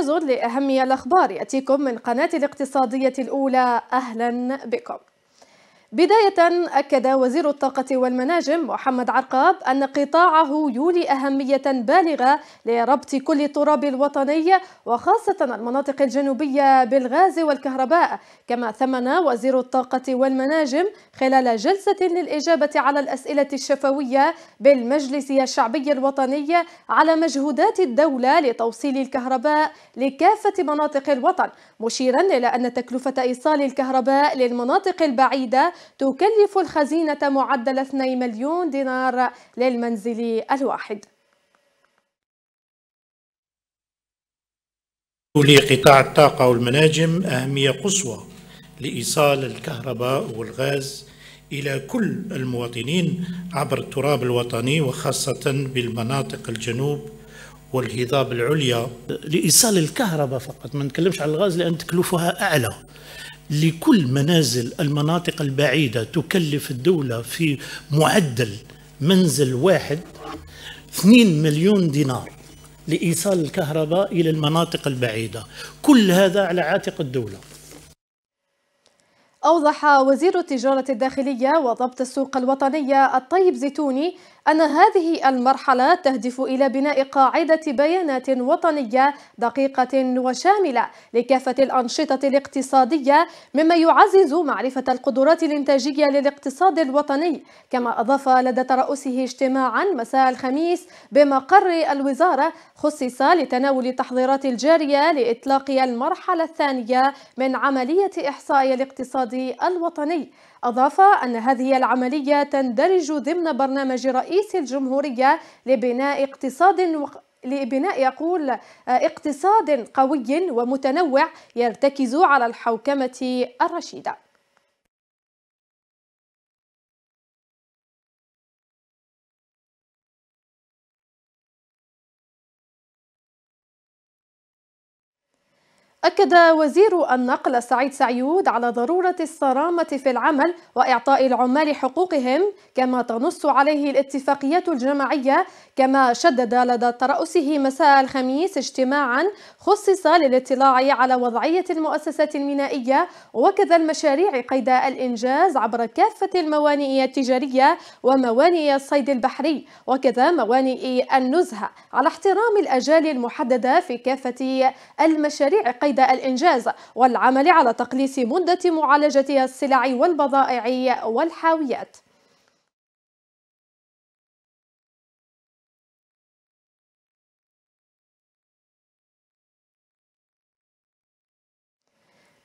جزء لأهم الأخبار يأتيكم من قناة الاقتصادية الأولى أهلا بكم بداية أكد وزير الطاقة والمناجم محمد عرقاب أن قطاعه يولي أهمية بالغة لربط كل التراب الوطني وخاصة المناطق الجنوبية بالغاز والكهرباء كما ثمن وزير الطاقة والمناجم خلال جلسة للإجابة على الأسئلة الشفوية بالمجلس الشعبي الوطني على مجهودات الدولة لتوصيل الكهرباء لكافة مناطق الوطن مشيرا إلى أن تكلفة إيصال الكهرباء للمناطق البعيدة تكلف الخزينة معدل 2 مليون دينار للمنزل الواحد لقطاع الطاقة والمناجم أهمية قصوى لإيصال الكهرباء والغاز إلى كل المواطنين عبر التراب الوطني وخاصة بالمناطق الجنوب والهضاب العليا لإيصال الكهرباء فقط ما نتكلمش على الغاز لأن تكلفها أعلى لكل منازل المناطق البعيدة تكلف الدولة في معدل منزل واحد 2 مليون دينار لإيصال الكهرباء إلى المناطق البعيدة كل هذا على عاتق الدولة أوضح وزير التجارة الداخلية وضبط السوق الوطنية الطيب زيتوني أن هذه المرحلة تهدف إلى بناء قاعدة بيانات وطنية دقيقة وشاملة لكافة الأنشطة الاقتصادية مما يعزز معرفة القدرات الإنتاجية للاقتصاد الوطني كما أضاف لدى ترأسه اجتماعا مساء الخميس بمقر الوزارة خصص لتناول التحضيرات الجارية لإطلاق المرحلة الثانية من عملية إحصاء الاقتصاد الوطني أضاف أن هذه العملية تندرج ضمن برنامج رئيس الجمهورية لبناء اقتصاد لبناء يقول اقتصاد قوي ومتنوع يرتكز على الحوكمة الرشيدة أكد وزير النقل سعيد سعيود على ضرورة الصرامة في العمل وإعطاء العمال حقوقهم كما تنص عليه الاتفاقيات الجماعية كما شدد لدى ترأسه مساء الخميس اجتماعا خصص للاطلاع على وضعية المؤسسات المينائية وكذا المشاريع قيد الإنجاز عبر كافة الموانئ التجارية وموانئ الصيد البحري وكذا موانئ النزهة على احترام الأجال المحددة في كافة المشاريع قيد قيد الإنجاز والعمل على تقليص مدة معالجتها السلع والبضائع والحاويات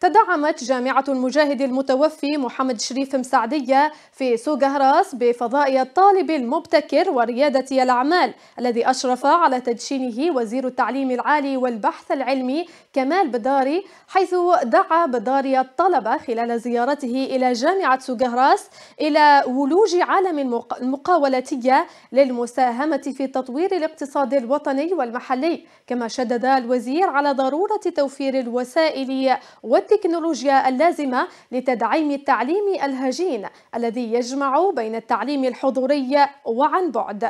تدعمت جامعة المجاهد المتوفي محمد شريف مسعدية في سوق هراس الطالب المبتكر وريادة الأعمال الذي أشرف على تدشينه وزير التعليم العالي والبحث العلمي كمال بداري حيث دعا بداري الطلبة خلال زيارته إلى جامعة سوق هراس إلى ولوج عالم مقاولتية للمساهمة في تطوير الاقتصاد الوطني والمحلي كما شدد الوزير على ضرورة توفير الوسائل والتكنولوجيا التكنولوجيا اللازمة لتدعيم التعليم الهجين الذي يجمع بين التعليم الحضوري وعن بعد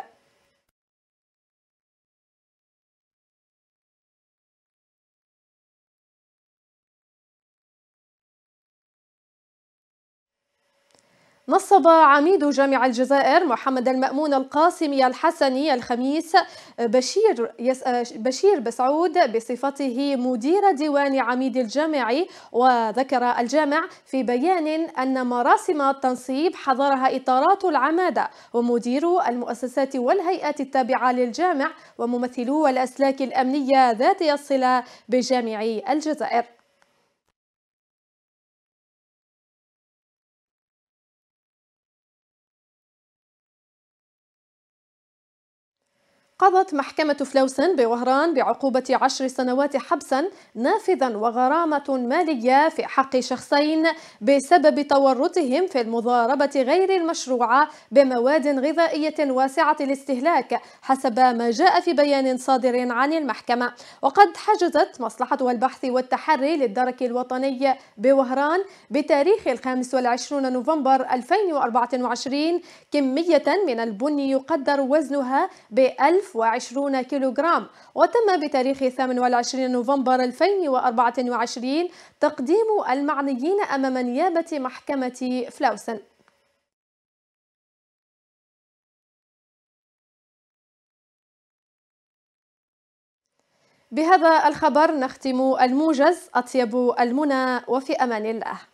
نصب عميد جامع الجزائر محمد المأمون القاسمي الحسني الخميس بشير بشير بسعود بصفته مدير ديوان عميد الجامع وذكر الجامع في بيان أن مراسم التنصيب حضرها إطارات العمادة ومديرو المؤسسات والهيئات التابعة للجامع وممثلو الأسلاك الأمنية ذات الصلة بجامع الجزائر قضت محكمة فلوسن بوهران بعقوبة عشر سنوات حبسا نافذا وغرامة مالية في حق شخصين بسبب تورطهم في المضاربة غير المشروعة بمواد غذائية واسعة الاستهلاك حسب ما جاء في بيان صادر عن المحكمة وقد حجزت مصلحة البحث والتحري للدرك الوطني بوهران بتاريخ 25 نوفمبر 2024 كمية من البن يقدر وزنها ب 1000 1020 كيلوغرام وتم بتاريخ 28 نوفمبر 2024 تقديم المعنيين أمام نيابة محكمة فلاوسن بهذا الخبر نختم الموجز أطيب المنى وفي أمان الله